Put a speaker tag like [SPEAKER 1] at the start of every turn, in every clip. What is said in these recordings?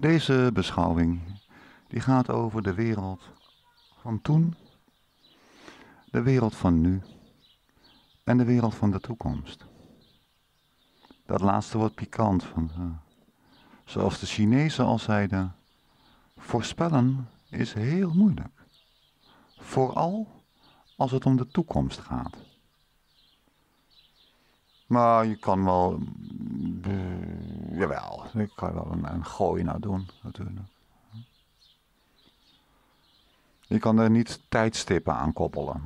[SPEAKER 1] Deze beschouwing die gaat over de wereld van toen, de wereld van nu en de wereld van de toekomst. Dat laatste wordt pikant, want eh, zoals de Chinezen al zeiden, voorspellen is heel moeilijk. Vooral als het om de toekomst gaat. Maar je kan wel Jawel, ik kan wel een, gooi nou doen natuurlijk. Je kan er niet tijdstippen aan koppelen.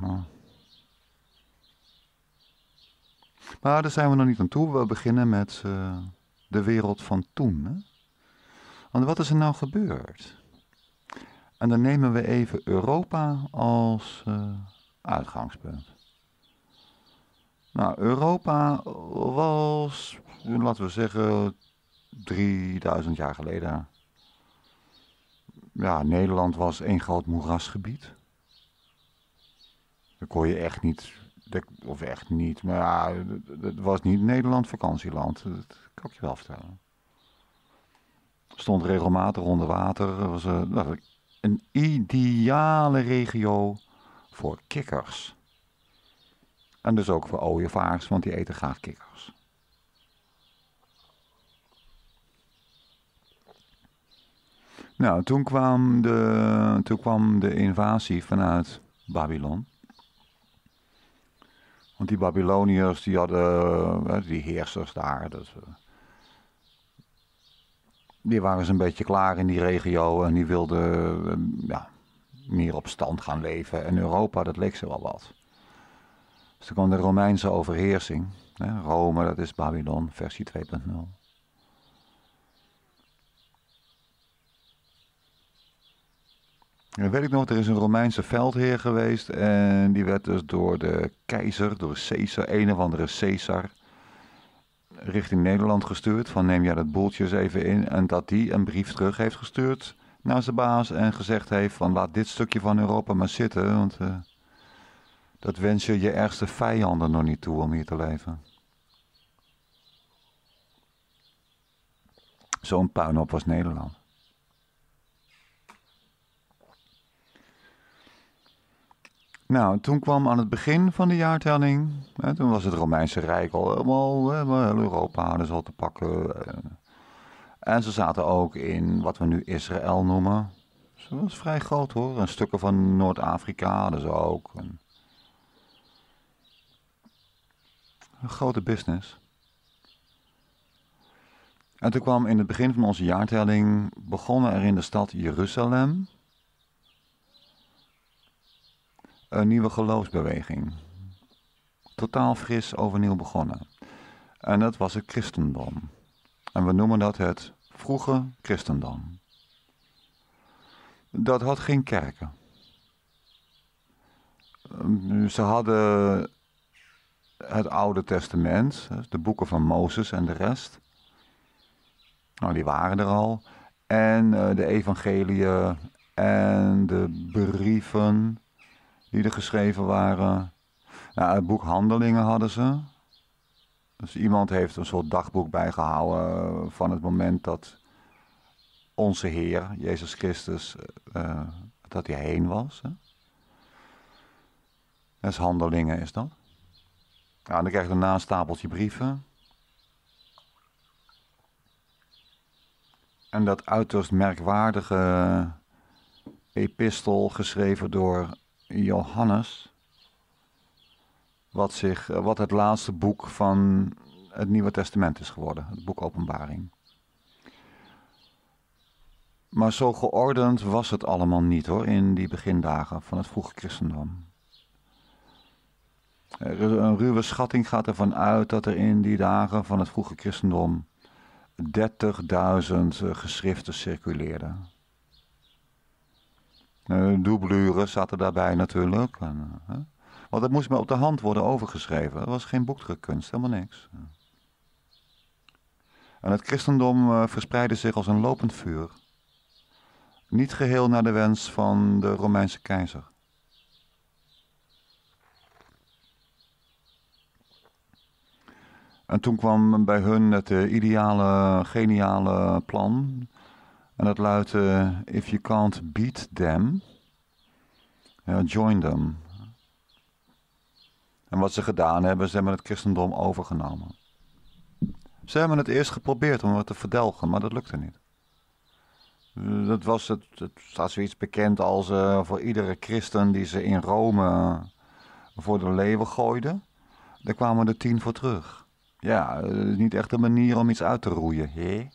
[SPEAKER 1] Maar... daar zijn we nog niet aan toe. We beginnen met eh, de wereld van toen. Hè? Want wat is er nou gebeurd? En dan nemen we even Europa als eh, uitgangspunt. Nou, Europa was, laten we zeggen, 3000 jaar geleden. Ja, Nederland was één groot moerasgebied. Daar kon je echt niet, of echt niet, maar ja, het was niet Nederland vakantieland. Dat kan ik je wel vertellen. Stond regelmatig onder water. Was een, eh, een ideale regio voor kikkers. En dus ook voor ooievaars, want die eten graag kikkers. Nou, toen kwam de, toen kwam de invasie vanuit Babylon. Want die Babyloniërs, die hadden, eh, die heersers daar, eh, die waren eens een beetje klaar in die regio en die wilden eh, ja, meer op stand gaan leven. En Europa, dat leek ze wel wat. Dus toen kwam de Romeinse overheersing. Rome, dat is Babylon, versie 2.0. En weet ik nog, er is een Romeinse veldheer geweest. En die werd dus door de keizer, door Caesar, een of andere Caesar, richting Nederland gestuurd. Van neem jij dat boeltje eens even in. En dat die een brief terug heeft gestuurd naar zijn baas. En gezegd heeft van laat dit stukje van Europa maar zitten. Want eh, dat wens je je ergste vijanden nog niet toe om hier te leven. Zo'n puinhoop was Nederland. Nou, toen kwam aan het begin van de jaartelling, hè, toen was het Romeinse Rijk al helemaal, heel Europa ze dus al te pakken. Eh. En ze zaten ook in wat we nu Israël noemen. Ze was vrij groot hoor. En stukken van Noord-Afrika hadden ze ook. Een grote business. En toen kwam in het begin van onze jaartelling, begonnen er in de stad Jeruzalem een nieuwe geloofsbeweging. Totaal fris overnieuw begonnen. En dat was het christendom. En we noemen dat het vroege christendom. Dat had geen kerken. Ehm, ze hadden het Oude Testament, de boeken van Mozes en de rest. Nou, die waren er al. En eh, de evangeliën en de brieven die er geschreven waren. Nou, het boek Handelingen hadden ze. Dus iemand heeft een soort dagboek bijgehouden van het moment dat onze Heer, Jezus Christus, eh, eh, dat hij heen was. Hè? Dat is handelingen, is dat. Nou, dan krijg je daarna een stapeltje brieven. En dat uiterst merkwaardige epistel geschreven door Johannes, wat, zich, eh, wat het laatste boek van het Nieuwe Testament is geworden, het boek Openbaring. Maar zo geordend was het allemaal niet hoor, in die begindagen van het vroege christendom. Een ruwe schatting gaat ervan uit dat er in die dagen van het vroege christendom 30.000 eh, geschriften circuleerden. Eh, Dubbluren zaten daarbij natuurlijk. En, eh, want dat moest me op de hand worden overgeschreven. Er was geen boekdrukkunst, helemaal niks. En het christendom eh, verspreidde zich als een lopend vuur. Niet geheel naar de wens van de Romeinse keizer. En toen kwam bij hun het ideale, geniale plan en dat luidt, eh, if you can't beat them, join them. En wat ze gedaan hebben, ze hebben het christendom overgenomen. Ze hebben het eerst geprobeerd om het te verdelgen, maar dat lukte niet. Dat was het, het staat zoiets bekend als eh, voor iedere christen die ze in Rome eh, voor de leeuwen gooiden. Daar kwamen er tien voor terug. Ja, dat is niet echt een manier om iets uit te roeien. hè?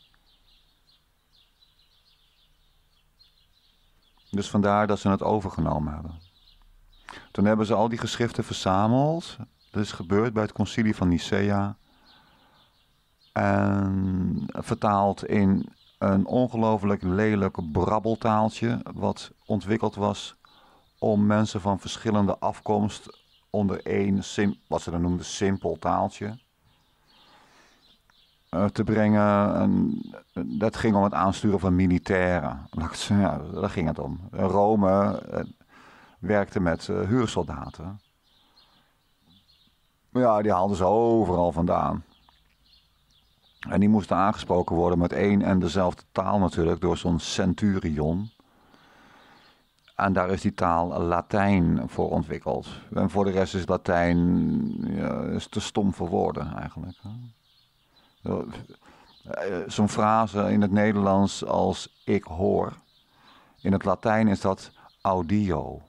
[SPEAKER 1] Dus vandaar dat ze het overgenomen hebben. Toen hebben ze al die geschriften verzameld. Dat is gebeurd bij het concilie van Nicea. En vertaald in een ongelooflijk lelijk brabbeltaaltje. Wat ontwikkeld was om mensen van verschillende afkomst onder één, wat ze dan noemden, simpel taaltje eh, te brengen. En eh, dat ging om het aansturen van militairen. Ja, daar ging het om. Rome eh, werkte met huursoldaten. Maar ja, die haalden ze overal vandaan. En die moesten aangesproken worden met één en dezelfde taal natuurlijk door zo'n centurion. En daar is die taal Latijn voor ontwikkeld. En voor de rest is Latijn ja, is te stom voor woorden eigenlijk. Eh, zo'n frase in het Nederlands als ik hoor. In het Latijn is dat audio.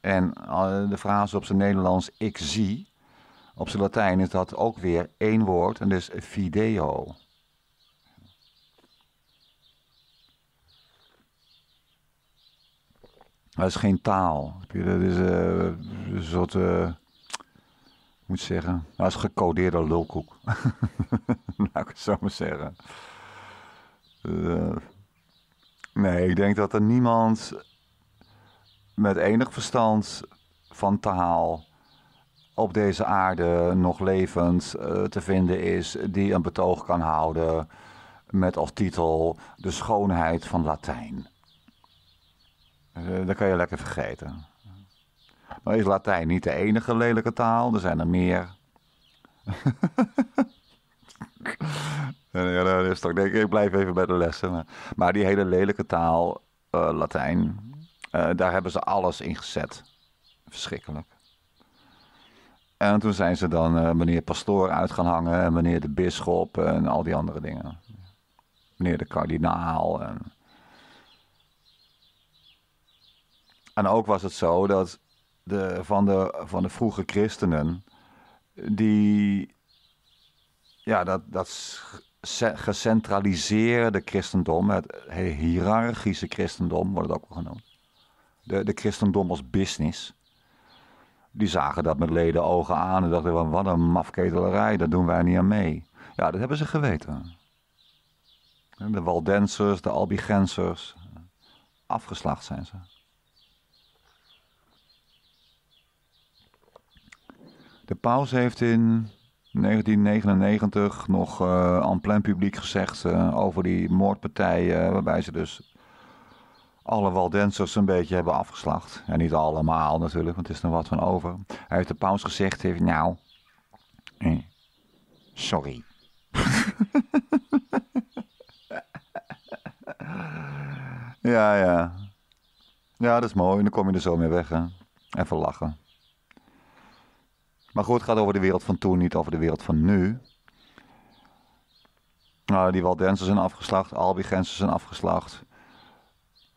[SPEAKER 1] En eh, de frase op zijn Nederlands ik zie, op zijn Latijn is dat ook weer één woord en dus video. Dat is geen taal. Dat is eh, een soort moet zeggen. Dat is gecodeerde lulkoek. Laat ik het zo maar zeggen. Eh, nee, ik denk dat er niemand met enig verstand van taal op deze aarde nog levend eh, te vinden is die een betoog kan houden met als titel de schoonheid van Latijn. Uh, dat kan je lekker vergeten. Maar is Latijn niet de enige lelijke taal, er zijn er meer. ja, nou, dat is toch, ik, ik blijf even bij de lessen. Maar, die hele lelijke taal, eh, Latijn, eh, daar hebben ze alles in gezet. Verschrikkelijk. En toen zijn ze dan eh, meneer Pastoor uit gaan hangen, en meneer de Bisschop en al die andere dingen. Meneer de Kardinaal. En, en ook was het zo dat de, van, de, van de vroege christenen, die ja, dat, dat gecentraliseerde christendom, het hiërarchische christendom wordt het ook wel genoemd, de, de christendom als business, die zagen dat met leden ogen aan en dachten van wat een mafketelerij, daar doen wij niet aan mee. Ja, dat hebben ze geweten. De Waldensers, de Albigensers, afgeslacht zijn ze. De paus heeft in 1999 nog uh, eh, aan plein publiek gezegd eh, over die moordpartijen, eh, waarbij ze dus alle Waldensers een beetje hebben afgeslacht. En niet allemaal natuurlijk, want het is nog wat van over. Hij heeft de paus gezegd, heeft, nou, sorry. ja, ja. Ja, dat is mooi. En dan kom je er zo mee weg, hè. Even lachen. Maar goed, het gaat over de wereld van toen, niet over de wereld van nu. Nou, die Waldensen zijn afgeslacht, Albigensen zijn afgeslacht.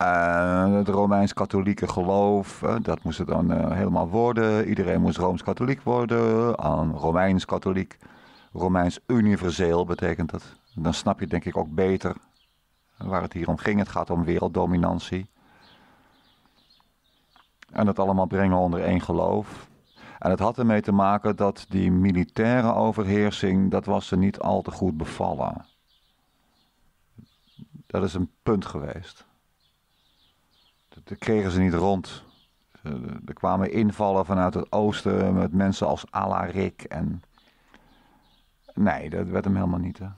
[SPEAKER 1] Uh, het Romeins-katholieke geloof, dat moest het dan eh, helemaal worden. Iedereen moest Rooms-katholiek worden, aan Romeins-katholiek. Romeins-universeel betekent dat. Dan snap je denk ik ook beter waar het hier om ging. Het gaat om werelddominantie. En dat allemaal brengen onder één geloof. En het had ermee te maken dat die militaire overheersing, dat was ze niet al te goed bevallen. Dat is een punt geweest. Dat kregen ze niet rond. Er kwamen invallen vanuit het oosten met mensen als Alaric en... Nee, dat werd hem helemaal niet. Dus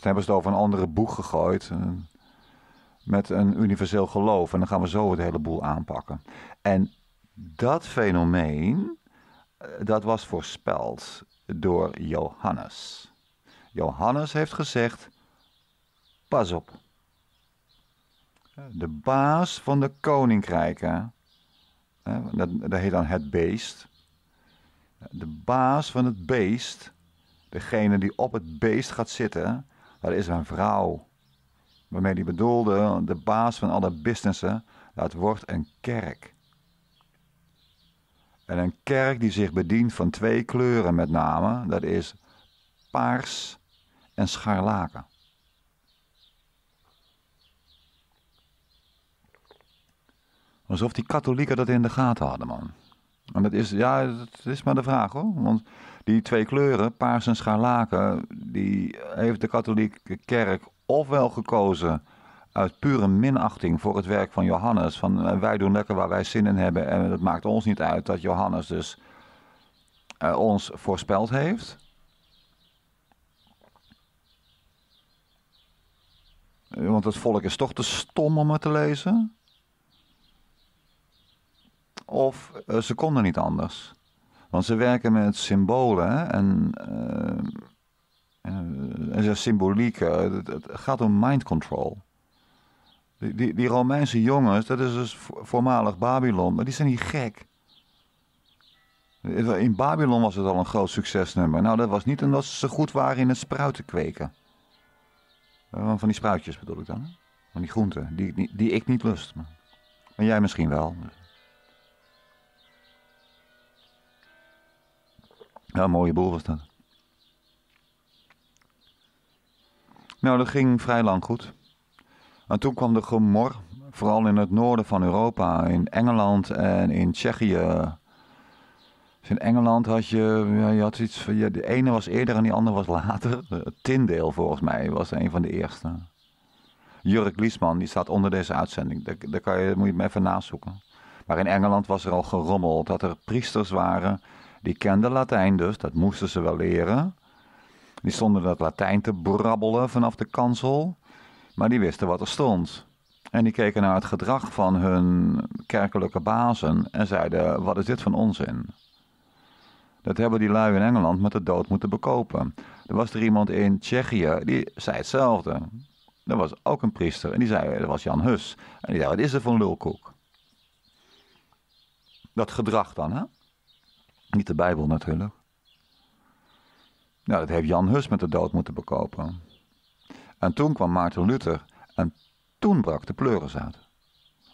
[SPEAKER 1] dan hebben ze het over een andere boeg gegooid. Eh, met een universeel geloof. En dan gaan we zo het hele boel aanpakken. En dat fenomeen, eh, dat was voorspeld door Johannes. Johannes heeft gezegd, pas op. Eh, de baas van de koninkrijken, eh, dat, dat heet dan het beest. De baas van het beest, degene die op het beest gaat zitten, dat is een vrouw. Waarmee hij bedoelde, de baas van alle businessen, dat wordt een kerk. En een kerk die zich bedient van twee kleuren met name, dat is paars en scharlaken. Alsof die katholieken dat in de gaten hadden, man. En dat is, ja, dat is maar de vraag hoor. Want die twee kleuren, paars en scharlaken, die heeft de katholieke kerk ofwel gekozen uit pure minachting voor het werk van Johannes. Van eh, wij doen lekker waar wij zin in hebben en het maakt ons niet uit dat Johannes dus eh, ons voorspeld heeft. Want het volk is toch te stom om het te lezen. Of eh, ze konden niet anders. Want ze werken met symbolen en, en symboliek. Het, het gaat om mind control. Die, die Romeinse jongens, dat is dus voormalig Babylon, maar die zijn niet gek. Eh, in Babylon was het al een groot succesnummer. Nou, dat was niet omdat ze goed waren in het spruiten kweken. Eh, van die spruitjes bedoel ik dan. Van die groenten, die, die, ik niet lust. Maar, maar jij misschien wel. Ja, mooie boel was dat. Nou, dat ging vrij lang goed. En toen kwam de gemor, vooral in het noorden van Europa, in Engeland en in Tsjechië. Dus in Engeland had je, je had iets, van, ja, de ene was eerder en die andere was later. Tindeel volgens mij was een van de eerste. Jurk Liesman, die staat onder deze uitzending. Daar, daar kan je, moet je hem even nazoeken. Maar in Engeland was er al gerommeld dat er priesters waren. Die kenden Latijn dus, dat moesten ze wel leren. Die stonden dat Latijn te brabbelen vanaf de kansel. Maar die wisten wat er stond. En die keken naar het gedrag van hun kerkelijke bazen en zeiden: Wat is dit van onzin? Dat hebben die lui in Engeland met de dood moeten bekopen. Er was er iemand in Tsjechië die zei hetzelfde. Er was ook een priester en die zei: Dat was Jan Hus. En die zei: Wat is er van lulkoek? Dat gedrag dan, hè? Niet de Bijbel natuurlijk. Nou, dat heeft Jan Hus met de dood moeten bekopen. En toen kwam Maarten Luther en toen brak de pleuris uit.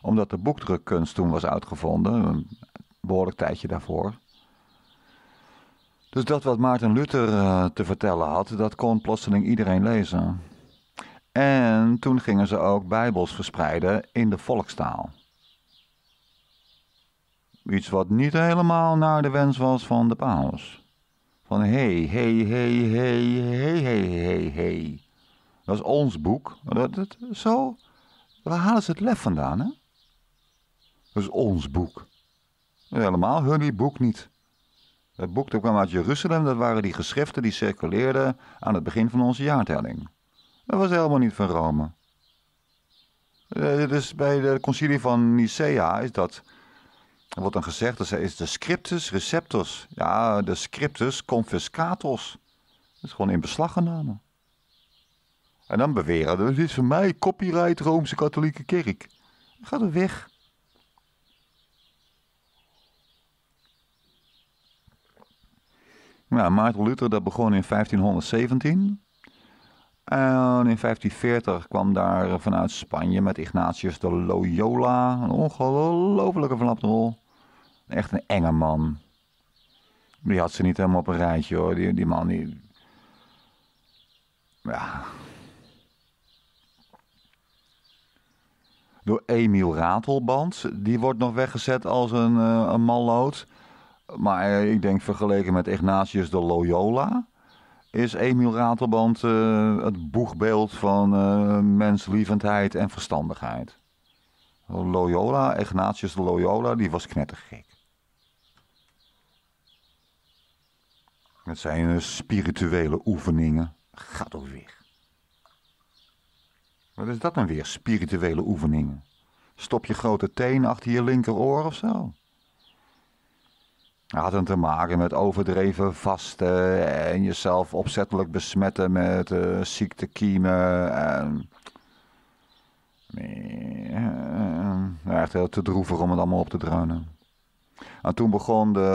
[SPEAKER 1] Omdat de boekdrukkunst toen was uitgevonden, een behoorlijk tijdje daarvoor. Dus dat wat Maarten Luther eh, te vertellen had, dat kon plotseling iedereen lezen. En toen gingen ze ook bijbels verspreiden in de volkstaal. Iets wat niet helemaal naar de wens was van de paus. Van hey, hey, hey, hey, hey, hey, hey, hey. Dat is ons boek. Dat, dat, zo, waar halen ze het lef vandaan, hè? Dat is ons boek. helemaal hun boek niet. Het boek dat kwam uit Jeruzalem, dat waren die geschriften die circuleerden aan het begin van onze jaartelling. Dat was helemaal niet van Rome. Dus bij de concilie van Nicea is dat, er wordt dan gezegd, dat is de scriptus receptus. Ja, de scriptus confiscatus. Dat is gewoon in beslag genomen. En dan beweren ze dit is voor mij copyright Roomse katholieke kerk. Gaat er weg. Nou, Maarten Luther dat begon in 1517. En in 1540 kwam daar vanuit Spanje met Ignatius de Loyola. Een ongelofelijke flapdrol. Echt een enge man. Die had ze niet helemaal op een rijtje hoor. Die, die man die... Ja, door Emiel Ratelband. Die wordt nog weggezet als een, uh, een Maar eh, ik denk vergeleken met Ignatius de Loyola... is Emiel Ratelband eh, het boegbeeld van menslievendheid en verstandigheid. Loyola, Ignatius de Loyola, die was knettergek. Het zijn spirituele oefeningen. Gaat er weer. Wat is dat dan weer, spirituele oefeningen? Stop je grote teen achter je linkeroor of zo? Had het te maken met overdreven vasten en jezelf opzettelijk besmetten met eh, ziektekiemen en... Ja, echt heel te droevig om het allemaal op te dreunen. En toen begon de,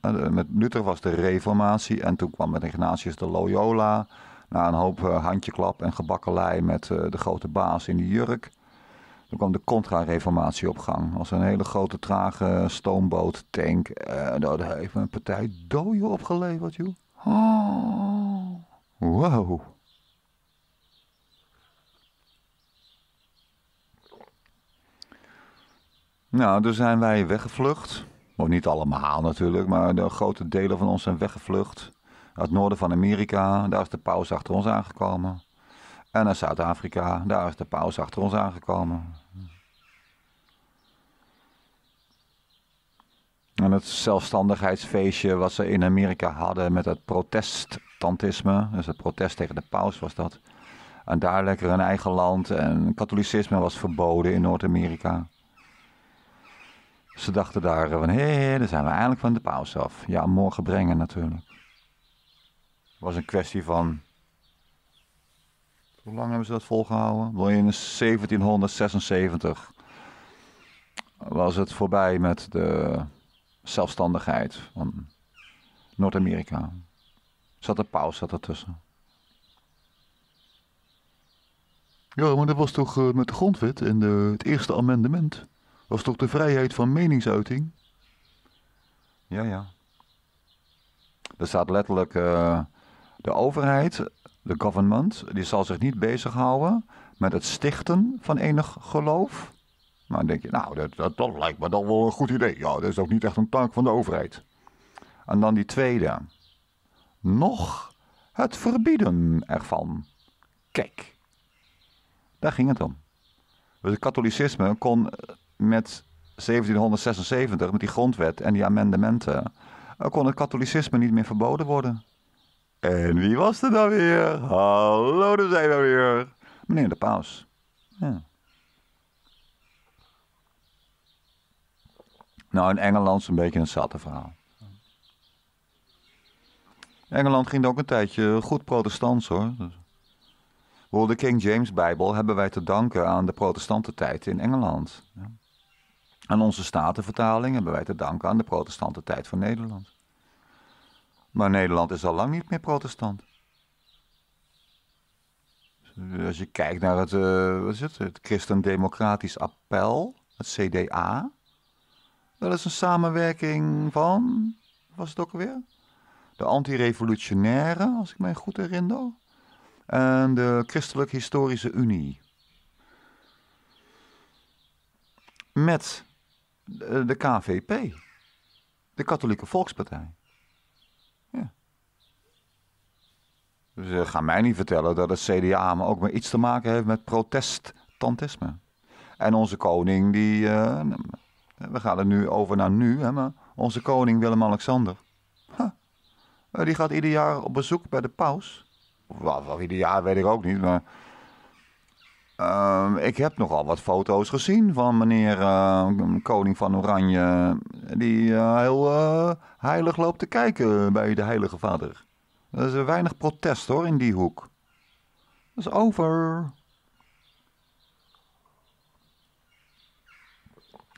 [SPEAKER 1] eh, met Luther was de reformatie en toen kwam met Ignatius de Loyola na een hoop eh, handjeklap en gebakkelei met eh, de grote baas in de jurk. Toen kwam de contra-reformatie op gang. Als een hele grote trage stoomboot, tank. Eh, dat heeft een partij dooien opgeleverd, joh. Oh, wow. Nou, dus zijn wij weggevlucht. Of niet allemaal natuurlijk, maar de grote delen van ons zijn weggevlucht het noorden van Amerika, daar is de paus achter ons aangekomen. En naar Zuid-Afrika, daar is de paus achter ons aangekomen. En het zelfstandigheidsfeestje wat ze in Amerika hadden met het protestantisme, dus het protest tegen de paus was dat. En daar lekker een eigen land en katholicisme was verboden in Noord-Amerika. Ze dachten daar van, hé, hey, daar zijn we eigenlijk van de paus af. Ja, morgen brengen natuurlijk was een kwestie van. Hoe lang hebben ze dat volgehouden? In 1776 was het voorbij met de zelfstandigheid van Noord-Amerika. Zat de pauze zat ertussen. Ja, maar dat was toch eh, met de grondwet en de, het eerste amendement? Was toch de vrijheid van meningsuiting? Ja, ja. Er staat letterlijk. Eh, de overheid, de government, die zal zich niet bezighouden met het stichten van enig geloof. Maar dan denk je, nou, dat, dat, dat lijkt me dan wel een goed idee. Ja, dat is ook niet echt een taak van de overheid. En dan die tweede. Nog het verbieden ervan. Kijk, daar ging het om. Dus het katholicisme kon met 1776, met die grondwet en die amendementen, kon het katholicisme niet meer verboden worden. En wie was er dan weer? Hallo, daar zijn we weer. Meneer De Paus. Ja. Nou, in Engeland is een beetje een zatte verhaal. Engeland ging ook een tijdje goed protestants hoor. Voor dus- de King James Bijbel hebben wij te danken aan de protestantentijd in Engeland. Aan onze statenvertaling hebben wij te danken aan de protestantentijd van Nederland. Maar Nederland is al lang niet meer protestant. Als je kijkt naar het, uh, wat is het, het Christendemocratisch Appel, het CDA. Dat is een samenwerking van, was het ook alweer? De antirevolutionaire, als ik mij goed herinner. En de Christelijk Historische Unie. Met de KVP, de Katholieke Volkspartij. Ze gaan mij niet vertellen dat het CDA maar ook maar iets te maken heeft met protestantisme. En onze koning, die. Eh, we gaan er nu over naar nu, hè, maar onze koning Willem-Alexander. Eh, die gaat ieder jaar op bezoek bij de paus. Of, of ieder jaar weet ik ook niet, maar. Ehm, ik heb nogal wat foto's gezien van meneer eh, Koning van Oranje. Die heel heilig loopt te kijken bij de Heilige Vader. Er is weinig protest hoor in die hoek. Dat is over.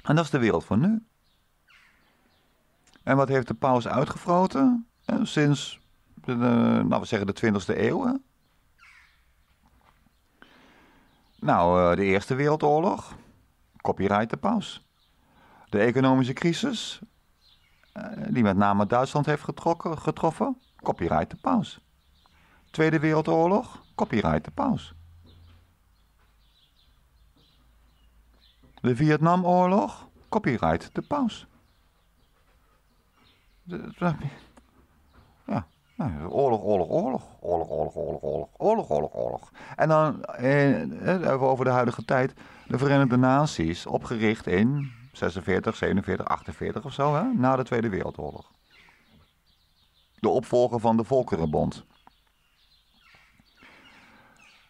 [SPEAKER 1] En dat is de wereld van nu. En wat heeft de paus uitgevroten sinds, de, nou we zeggen de 20e eeuw? Hè? Nou, eh, de Eerste Wereldoorlog, copyright de paus. De economische crisis, eh, die met name Duitsland heeft getrokken, getroffen. Copyright de paus. Tweede Wereldoorlog, copyright de paus. De Vietnamoorlog, copyright de paus. De, ja, oorlog, oorlog, oorlog, oorlog, oorlog, oorlog, oorlog, oorlog, oorlog. En dan we eh, eh, over de huidige tijd, de Verenigde Naties, opgericht in 46, 47, 48 of zo, hè, na de Tweede Wereldoorlog de opvolger van de Volkerenbond.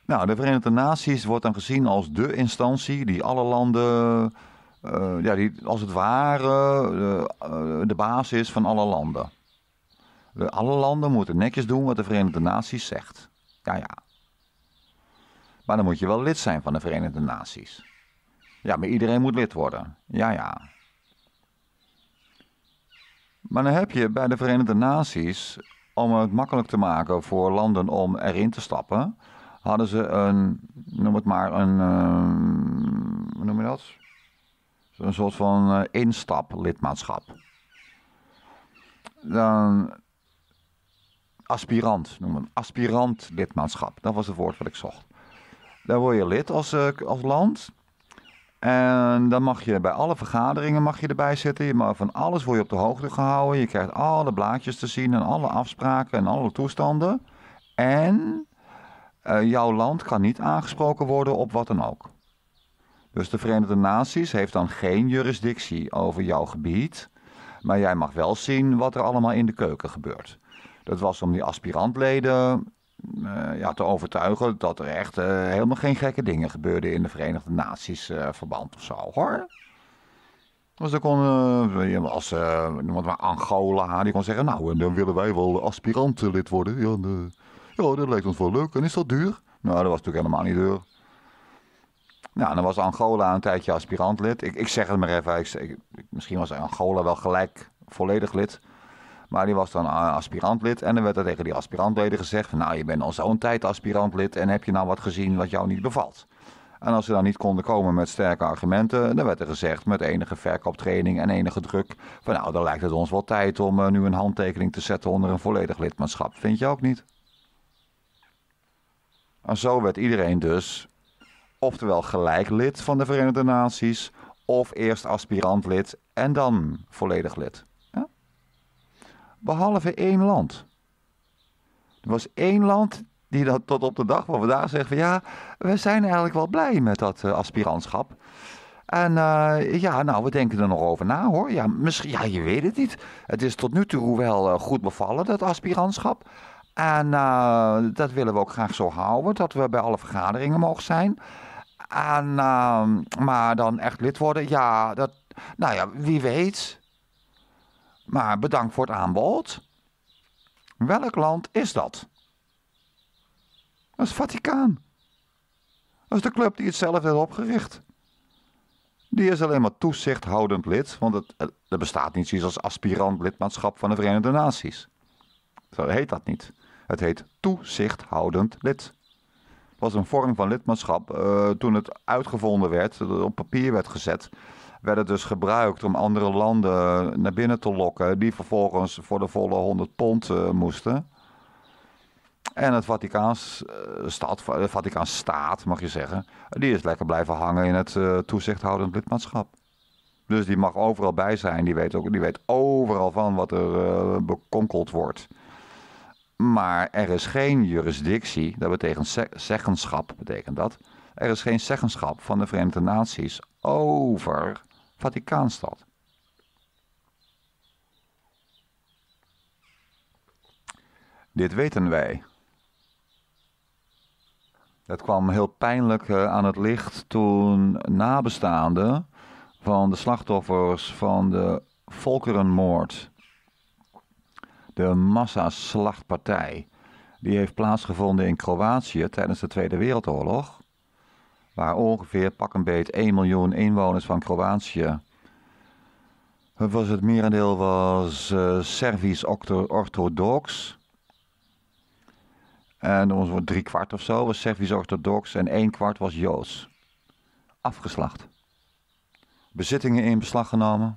[SPEAKER 1] Nou, de Verenigde Naties wordt dan gezien als de instantie die alle landen, eh, ja, die als het ware eh, eh, de basis is van alle landen. alle landen moeten netjes doen wat de Verenigde Naties zegt. Ja, ja. Maar dan moet je wel lid zijn van de Verenigde Naties. Ja, maar iedereen moet lid worden. Ja, ja. Maar dan heb je bij de Verenigde Naties, om het makkelijk te maken voor landen om erin te stappen, hadden ze een, noem het maar, een, ehm, hoe noem je dat? Een soort van uh, instaplidmaatschap. Dan aspirant, noem het aspirant lidmaatschap. Dat was het woord wat ik zocht. Daar word je lid als, uh, als land. En dan mag je bij alle vergaderingen mag je erbij zitten. van alles word je op de hoogte gehouden. Je krijgt alle blaadjes te zien en alle afspraken en alle toestanden. En eh, jouw land kan niet aangesproken worden op wat dan ook. Dus de Verenigde Naties heeft dan geen juridictie over jouw gebied. Maar jij mag wel zien wat er allemaal in de keuken gebeurt. Dat was om die aspirantleden eh, ja, te overtuigen dat er echt eh, helemaal geen gekke dingen gebeurden in de Verenigde Naties eh, verband of zo hoor. Dus dan kon, als noem maar Angola, die kon zeggen, nou, dan willen wij wel aspirant lid worden. Ja, ja, dat lijkt ons wel leuk. En is dat duur? Nou, dat was natuurlijk helemaal niet duur. Nou, dan was Angola een tijdje aspirantlid. Ik, ik zeg het maar even, ik, misschien was Angola wel gelijk volledig lid. Maar die was dan aspirantlid. En dan werd er tegen die aspirantleden gezegd: Nou, je bent al zo'n tijd aspirantlid. En heb je nou wat gezien wat jou niet bevalt? En als ze dan niet konden komen met sterke argumenten, dan werd er gezegd met enige verkooptraining en enige druk: van nou, dan lijkt het ons wel tijd om eh, nu een handtekening te zetten onder een volledig lidmaatschap. Vind je ook niet? En zo werd iedereen dus oftewel gelijk lid van de Verenigde Naties, of eerst aspirant lid en dan volledig lid behalve één land. Er was één land die dat tot op de dag van vandaag zegt van ja, we zijn eigenlijk wel blij met dat eh, aspirantschap. En eh, ja, nou, we denken er nog over na hoor. Ja, misschien, ja, je weet het niet. Het is tot nu toe wel eh, goed bevallen, dat aspirantschap. En dat willen we ook graag zo houden, dat we bij alle vergaderingen mogen zijn. En, ehm, maar dan echt lid worden, ja, dat, nou ja, wie weet. Maar bedankt voor het aanbod. Welk land is dat? Dat is Vaticaan. Dat is de club die het zelf heeft opgericht. Die is alleen maar toezichthoudend lid, want het, er bestaat niet zoiets als aspirant lidmaatschap van de Verenigde Naties. Zo heet dat niet. Het heet toezichthoudend lid. Het was een vorm van lidmaatschap eh, toen het uitgevonden werd, op papier werd gezet het dus gebruikt om andere landen eh, naar binnen te lokken, die vervolgens voor de volle 100 pond eh, moesten. En het Vaticaanstad, eh, de Vaticaanstaat, mag je zeggen, die is lekker blijven hangen in het uh, toezichthoudend lidmaatschap. Dus die mag overal bij zijn, die weet, ook, die weet overal van wat er bekonkeld wordt. Maar er is geen juridictie, dat betekent zeggenschap, betekent dat. Er is geen zeggenschap van de Verenigde Naties over Vaticaanstad. Dit weten wij. Dat kwam heel pijnlijk eh, aan het licht toen nabestaanden van de slachtoffers van de volkerenmoord, de massaslachtpartij, die heeft plaatsgevonden in Kroatië tijdens de Tweede Wereldoorlog waar ongeveer pak een beet 1 miljoen inwoners van Kroatië. Het, was het merendeel was uh, Servisch-orthodox. En ongeveer drie kwart of zo was Servisch-orthodox en een kwart was Joods. Afgeslacht. Bezittingen in beslag genomen.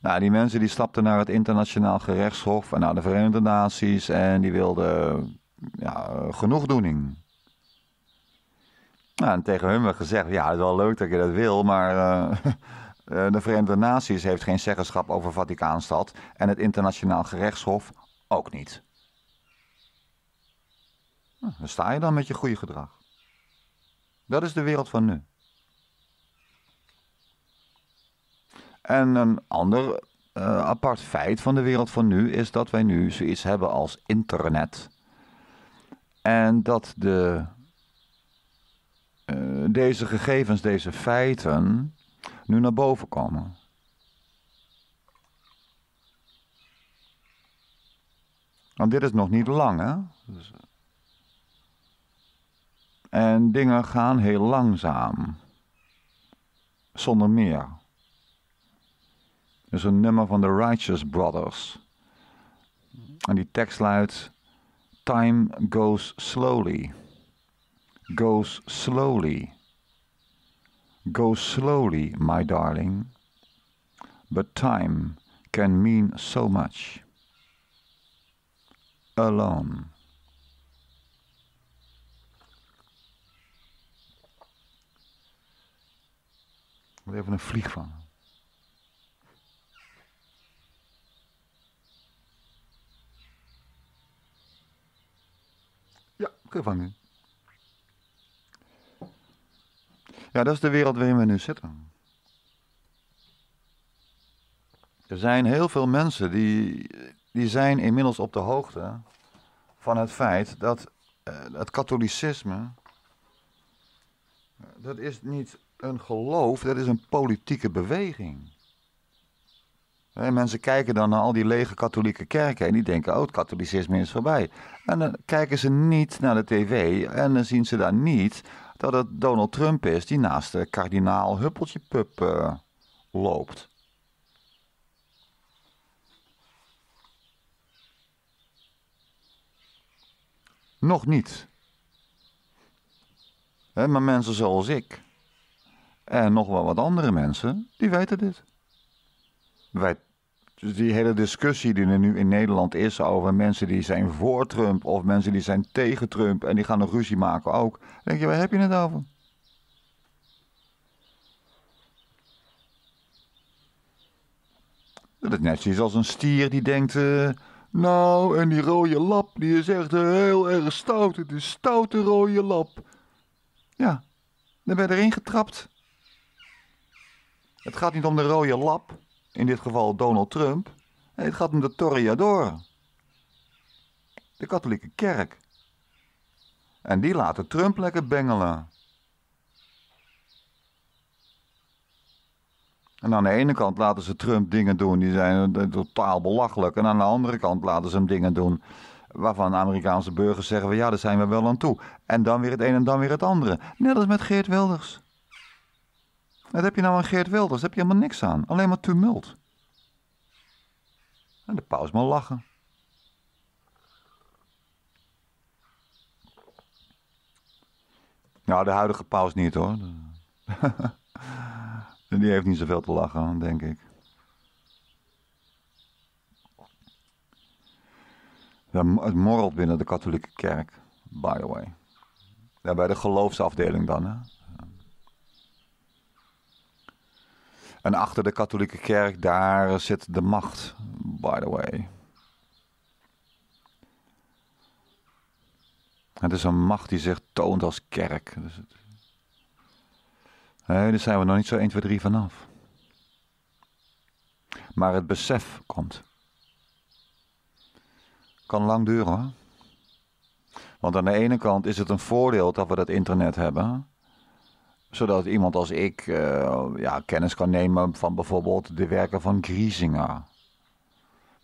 [SPEAKER 1] Nou, die mensen die stapten naar het internationaal gerechtshof en naar de Verenigde Naties en die wilden ja, genoegdoening. Nou, en tegen hun werd gezegd, ja, het is wel leuk dat je dat wil, maar eh, eh, de Verenigde Naties heeft geen zeggenschap over Vaticaanstad en het internationaal gerechtshof ook niet. Nou, dan sta je dan met je goede gedrag. Dat is de wereld van nu. En een ander eh, apart feit van de wereld van nu is dat wij nu zoiets hebben als internet. En dat de eh, deze gegevens, deze feiten, nu naar boven komen. Want dit is nog niet lang, hè? Dus- en dingen gaan heel langzaam. Zonder meer. Is een nummer van de Righteous Brothers. En die tekst luidt: Time goes slowly. goes slowly. Go slowly, my darling. But time can mean so much. Alone. Ik moet even een vlieg vangen. Ja, kun je vangen. Ja, dat is de wereld waarin we nu zitten. Er zijn heel veel mensen die, die zijn inmiddels op de hoogte van het feit dat het eh, katholicisme, dat is niet een geloof, dat is een politieke beweging. En mensen kijken dan naar al die lege katholieke kerken en die denken, oh het katholicisme is voorbij. En dan kijken ze niet naar de tv en dan zien ze daar niet dat het Donald Trump is die naast de kardinaal Huppeltje Pup eh, loopt. Nog niet. maar mensen zoals ik en nog wel wat andere mensen, die weten dit. Wij dus die hele discussie die er nu in Nederland is over mensen die zijn voor Trump of mensen die zijn tegen Trump en die gaan een ruzie maken ook. denk je, waar heb je het over? Dat is net zoiets als een stier die denkt, eh, nou en die rode lap die is echt eh, heel erg stout. Het is stoute rode lap. Ja, dan ben je erin getrapt. Het gaat niet om de rode lap in dit geval Donald Trump, het gaat om de Toreador. De katholieke kerk. En die laten Trump lekker bengelen. En aan de ene kant laten ze Trump dingen doen die zijn eh, totaal belachelijk. En aan de andere kant laten ze hem dingen doen waarvan Amerikaanse burgers zeggen: van ja, daar zijn we wel aan toe. En dan weer het een en dan weer het andere. Net als met Geert Wilders. Dat heb je nou aan Geert Wilders, daar heb je helemaal niks aan. Alleen maar tumult. En de paus maar lachen. Nou, de huidige paus niet hoor. Die heeft niet zoveel te lachen, denk ik. Het morrelt binnen de katholieke kerk, by the way. Ja, bij de geloofsafdeling dan, hè. En achter de katholieke kerk, daar zit de macht, by the way. Het is een macht die zich toont als kerk. Dus nee, daar zijn we nog niet zo 1, 2, 3 vanaf. Maar het besef komt. Kan lang duren hoor. Want aan de ene kant is het een voordeel dat we dat internet hebben zodat iemand als ik eh, ja, kennis kan nemen van bijvoorbeeld de werken van Griesinger.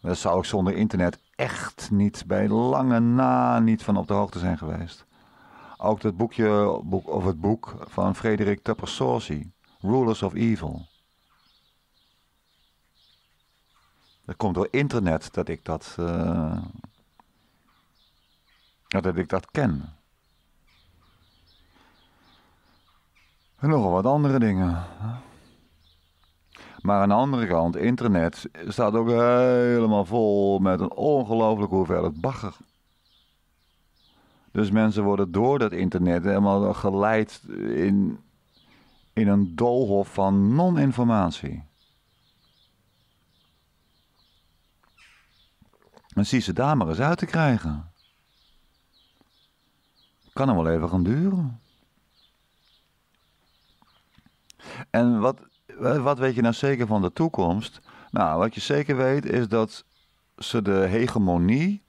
[SPEAKER 1] Daar zou ik zonder internet echt niet bij lange na niet van op de hoogte zijn geweest. Ook het boekje, boek, of het boek van Frederik Tupper Rulers of Evil. Dat komt door internet dat ik dat, eh, dat ik dat ken. En nogal wat andere dingen. Maar aan de andere kant, internet staat ook helemaal vol met een ongelooflijke hoeveelheid bagger. Dus mensen worden door dat internet helemaal geleid in, in een doolhof van non-informatie. En zie ze daar maar eens uit te krijgen. Kan hem wel even gaan duren. En wat, eh, wat weet je nou zeker van de toekomst? Nou, wat je zeker weet is dat ze de hegemonie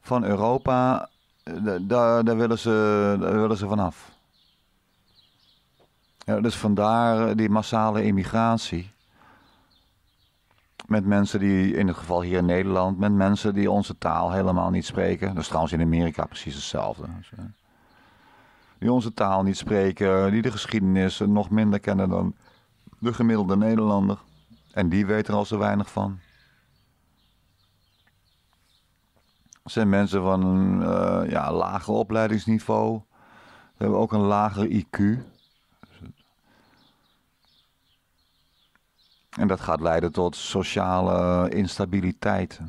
[SPEAKER 1] van Europa, eh, daar, daar, willen, ze, daar willen ze vanaf. Ja, dus vandaar eh, die massale immigratie. Met mensen die, in het geval hier in Nederland, met mensen die onze taal helemaal niet spreken. Dat is trouwens in Amerika precies hetzelfde die onze taal niet spreken, die de geschiedenis nog minder kennen dan de gemiddelde Nederlander. En die weten er al zo weinig van. Het zijn mensen van een eh, ja, lager opleidingsniveau. Ze hebben ook een lager IQ. En dat gaat leiden tot sociale instabiliteit.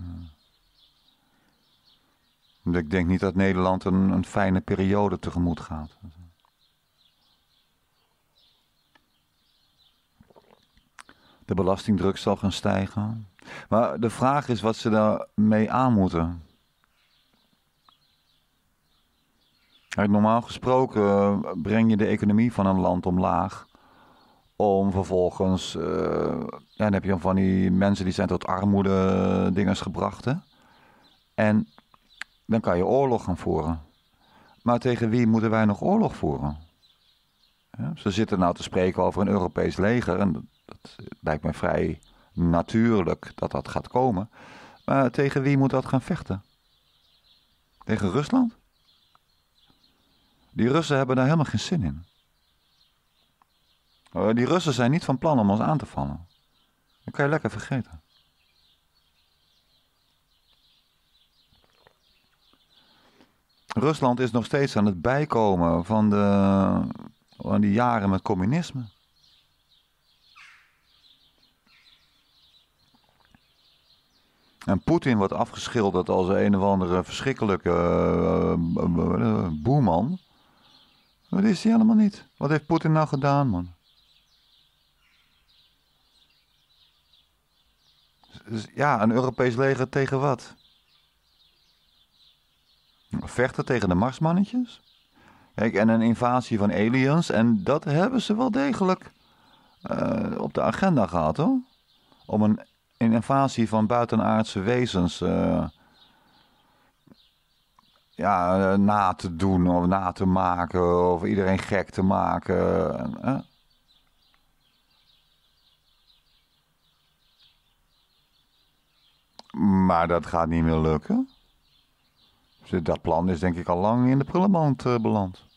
[SPEAKER 1] Ik denk niet dat Nederland een, een fijne periode tegemoet gaat. De belastingdruk zal gaan stijgen. Maar de vraag is wat ze daarmee aan moeten. normaal gesproken eh, breng je de economie van een land omlaag. Om vervolgens, eh, dan heb je van die mensen die zijn tot armoede dingen gebracht. En dan kan je oorlog gaan voeren. Maar tegen wie moeten wij nog oorlog voeren? Ja, ze zitten nou te spreken over een Europees leger. En dat, dat lijkt me vrij natuurlijk dat dat gaat komen. Maar tegen wie moet dat gaan vechten? Tegen Rusland? Die Russen hebben daar helemaal geen zin in. Oh, die Russen zijn niet van plan om ons aan te vallen. Dat kan je lekker vergeten. Rusland is nog steeds aan het bijkomen van, de, van die jaren met communisme. En Poetin wordt afgeschilderd als een of andere verschrikkelijke eh, eh, eh, boeman. Dat is hij helemaal niet. Wat heeft Poetin nou gedaan, man? Dus, ja, een Europees leger tegen wat? Vechten tegen de Marsmannetjes? Kijk, en een invasie van aliens. En dat hebben ze wel degelijk eh, op de agenda gehad, hoor. Om een, invasie van buitenaardse wezens eh, ja, eh, na te doen of na te maken. Of iedereen gek te maken. Maar dat gaat niet meer lukken. Dat plan is denk ik al lang in de prullenmand eh, beland.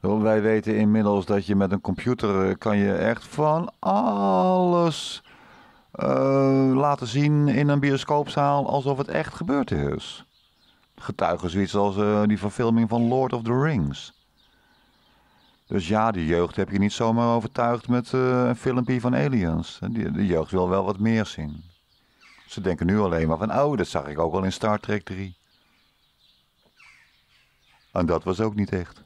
[SPEAKER 1] Wij weten inmiddels dat je met een computer eh, kan je echt van alles eh, laten zien in een bioscoopzaal alsof het echt gebeurd is. Getuigen zoiets als die verfilming van Lord of the Rings. Dus ja, de jeugd heb je niet zomaar overtuigd met een filmpje van aliens. De jeugd wil wel wat meer zien. Ze denken nu alleen maar van, oh, dat zag ik ook al in Star Trek 3. En dat was ook niet echt.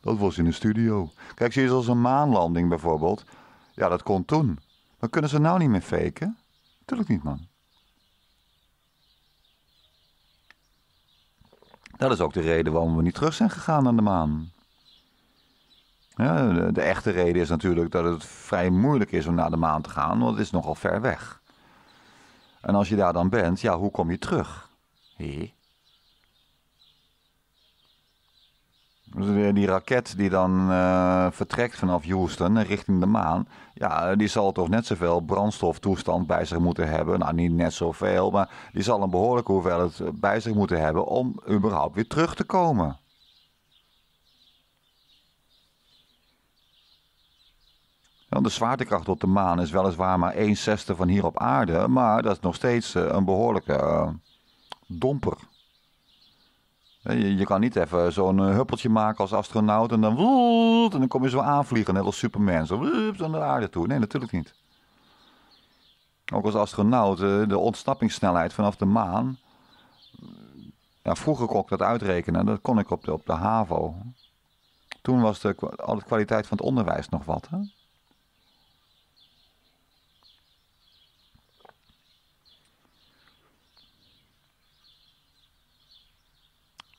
[SPEAKER 1] Dat was in een studio. Kijk, je als een maanlanding bijvoorbeeld. Ja, dat kon toen. Maar kunnen ze nou niet meer faken? Tuurlijk niet, man. Dat is ook de reden waarom we niet terug zijn gegaan naar de maan. Ja, de, de, echte reden is natuurlijk dat het vrij moeilijk is om naar de maan te gaan, want het is nogal ver weg. En als je daar dan bent, ja, hoe kom je terug? Die raket die dan eh, vertrekt vanaf Houston richting de maan, ja, die zal toch net zoveel brandstoftoestand bij zich moeten hebben. Nou, niet net zoveel, maar die zal een behoorlijke hoeveelheid bij zich moeten hebben om überhaupt weer terug te komen. de zwaartekracht op de maan is weliswaar maar 1 zesde van hier op aarde, maar dat is nog steeds eh, een behoorlijke eh, domper. Je, kan niet even zo'n eh, huppeltje maken als astronaut en dan, en dan kom je zo aanvliegen, net als Superman, zo naar de aarde toe. Nee, natuurlijk niet. Ook als astronaut, de ontsnappingssnelheid vanaf de maan. Ja, vroeger kon ik dat uitrekenen, dat kon ik op de, op de HAVO. Toen was de, al de kwaliteit van het onderwijs nog wat. Hè?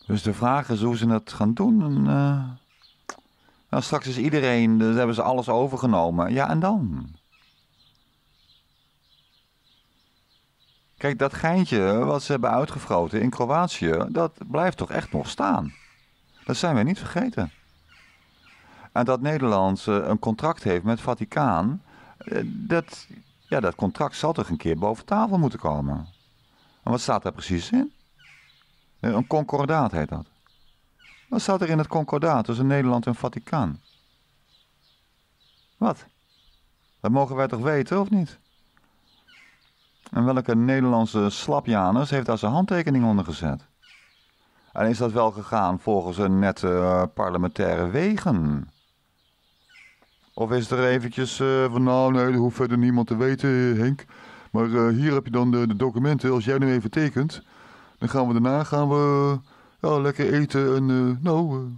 [SPEAKER 1] Dus de vraag is hoe ze dat gaan doen. En, eh, nou, straks is iedereen, dus hebben ze alles overgenomen. Ja, en dan? Kijk, dat geintje wat ze hebben uitgefroten in Kroatië, dat blijft toch echt nog staan. Dat zijn wij niet vergeten. En dat Nederland eh, een contract heeft met Vaticaan, eh, dat, ja, dat contract zal toch een keer boven tafel moeten komen. En wat staat daar precies in? Eh, een concordaat heet dat. Wat staat er in het concordaat tussen Nederland en Vaticaan? Wat? Dat mogen wij toch weten, of niet? En welke Nederlandse slapjanus heeft daar zijn handtekening onder gezet? En is dat wel gegaan volgens een nette eh, parlementaire wegen? Of is er eventjes uh, van, nou nee, dat hoeft verder niemand te weten, Henk. Maar hier heb je dan de, de documenten, als jij nu even tekent... Dan gaan we daarna gaan we, ja, lekker eten en eh, nou... Eh.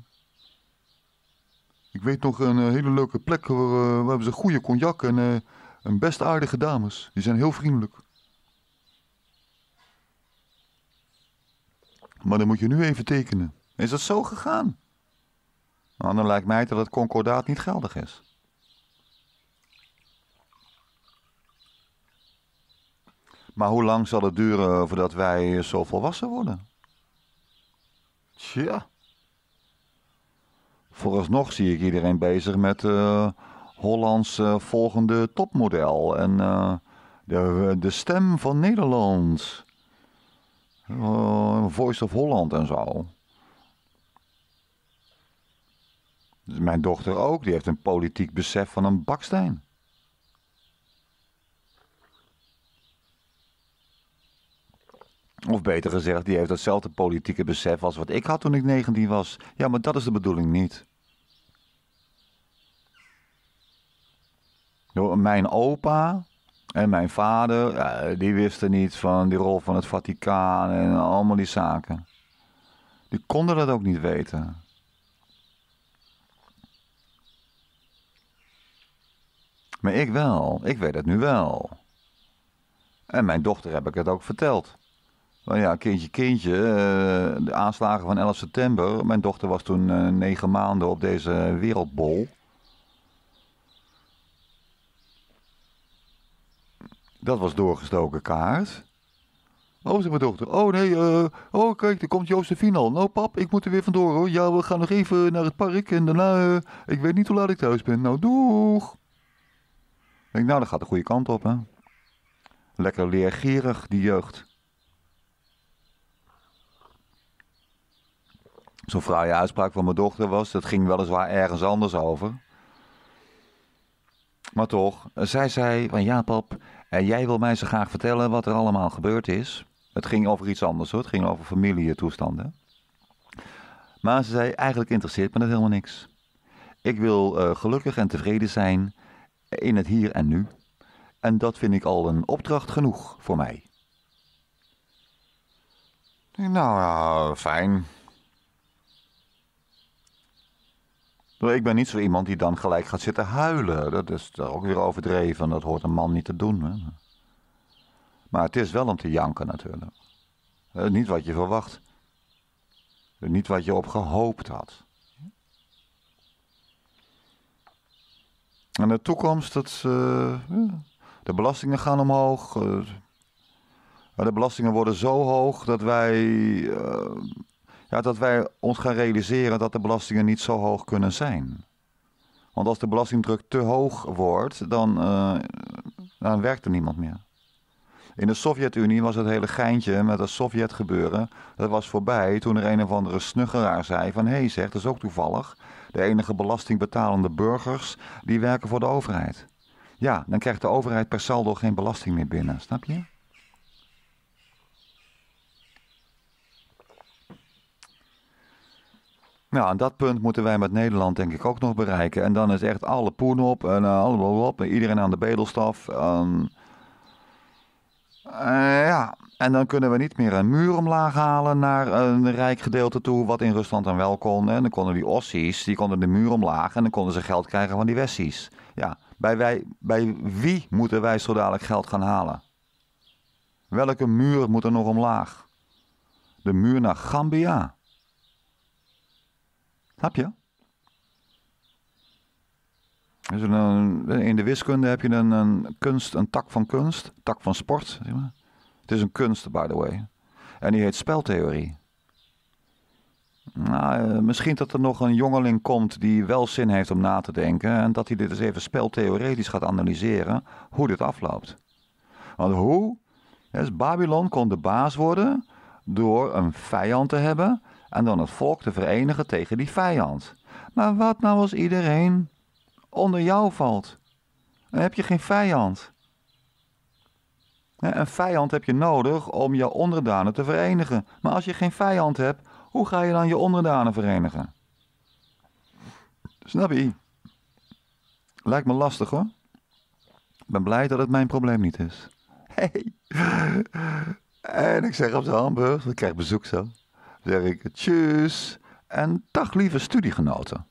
[SPEAKER 1] ik weet nog een eh, hele leuke plek waar, waar we ze goede cognac en, en best aardige dames. Die zijn heel vriendelijk. Maar dan moet je nu even tekenen. Is dat zo gegaan? Nou, dan lijkt mij dat het concordaat niet geldig is. Maar hoe lang zal het duren voordat wij zo volwassen worden? Tja. Vooralsnog zie ik iedereen bezig met uh, Hollands eh, volgende topmodel en eh, de, de stem van Nederland. Voice of Holland en zo. Dus mijn dochter ook, die heeft een politiek besef van een baksteen. Of beter gezegd, die heeft hetzelfde politieke besef als wat ik had toen ik 19 was. Ja, maar dat is de bedoeling niet. Mijn opa en mijn vader, eh, die wisten niet van die rol van het Vaticaan en allemaal die zaken. Die konden dat ook niet weten. Maar ik wel, ik weet het nu wel. En mijn dochter heb ik het ook verteld. Nou ja, kindje, kindje. Eh, de aanslagen van 11 september. Mijn dochter was toen eh, negen maanden op deze wereldbol. Dat was doorgestoken kaart. Oh, zei mijn dochter. Oh nee, eh, oh kijk, er komt Jozefine al. Nou pap, ik moet er weer vandoor hoor. Ja, we gaan nog even naar het park en daarna... ik weet niet hoe laat ik thuis ben. Nou, doeg! Ik denk, nou, dat gaat de goede kant op, hè. Lekker leergierig, die jeugd. zo'n fraaie uitspraak van mijn dochter was. Dat ging weliswaar ergens anders over. Maar toch, zij zei van ja pap, eh, jij wil mij zo graag vertellen wat er allemaal gebeurd is. Het ging over iets anders hoor, het ging over familietoestanden. Maar ze zei, eigenlijk interesseert me dat helemaal niks. Ik wil eh, gelukkig en tevreden zijn in het hier en nu. En dat vind ik al een opdracht genoeg voor mij. Nou, ja, fijn. Ik ben niet zo iemand die dan gelijk gaat zitten huilen. Dat is ook weer overdreven. Dat hoort een man niet te doen. Hè? Maar het is wel om te janken natuurlijk. Niet wat je verwacht. Niet wat je op gehoopt had. En de toekomst, dat, eh, de belastingen gaan omhoog. Eh, de belastingen worden zo hoog dat wij eh, ja, dat wij ons gaan realiseren dat de belastingen niet zo hoog kunnen zijn. Want als de belastingdruk te hoog wordt, dan, eh, dan werkt er niemand meer. In de Sovjet-Unie was het hele geintje met het Sovjet-gebeuren, dat was voorbij toen er een of andere snuggeraar zei van... ...hé hey zeg, dat is ook toevallig, de enige belastingbetalende burgers die werken voor de overheid. Ja, dan krijgt de overheid per saldo geen belasting meer binnen, snap je? Nou, aan dat punt moeten wij met Nederland denk ik ook nog bereiken. En dan is echt alle poen op en uh, eh, bol op. Iedereen aan de bedelstaf. Ehm, eh, ja, en dan kunnen we niet meer een muur omlaag halen naar een rijk gedeelte toe, wat in Rusland dan wel kon. En dan konden die Ossies, die konden de muur omlaag en dan konden ze geld krijgen van die Westies. Ja, bij, wij, bij wie moeten wij zo dadelijk geld gaan halen? Welke muur moet er nog omlaag? De muur naar Gambia. Snap je? Dus in de wiskunde heb je een, een, kunst, een tak van kunst, tak van sport. Zeg maar. Het is een kunst, by the way. En die heet speltheorie. Nou, eh, misschien dat er nog een jongeling komt die wel zin heeft om na te denken. En dat hij dit eens even speltheoretisch gaat analyseren hoe dit afloopt. Want hoe? Dus Babylon kon de baas worden door een vijand te hebben en dan het volk te verenigen tegen die vijand. Maar wat nou als iedereen onder jou valt? Dan heb je geen vijand. Een vijand heb je nodig om je onderdanen te verenigen. Maar als je geen vijand hebt, hoe ga je dan je onderdanen verenigen? Snap je? Lijkt me lastig hoor. Ik ben blij dat het mijn probleem niet is. Hey. En ik zeg op de hamburg, ik krijg bezoek zo zeg ik tjus en dag lieve studiegenoten.